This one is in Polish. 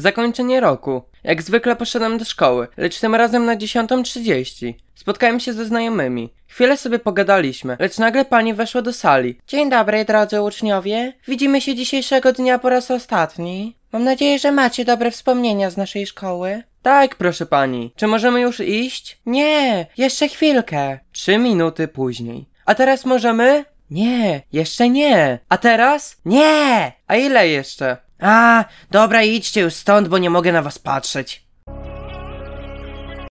Zakończenie roku. Jak zwykle poszedłem do szkoły, lecz tym razem na 10.30. Spotkałem się ze znajomymi. Chwilę sobie pogadaliśmy, lecz nagle pani weszła do sali. Dzień dobry, drodzy uczniowie. Widzimy się dzisiejszego dnia po raz ostatni. Mam nadzieję, że macie dobre wspomnienia z naszej szkoły. Tak, proszę pani. Czy możemy już iść? Nie, jeszcze chwilkę. Trzy minuty później. A teraz możemy? Nie, jeszcze nie. A teraz? Nie! A ile jeszcze? A, dobra, idźcie już stąd, bo nie mogę na was patrzeć.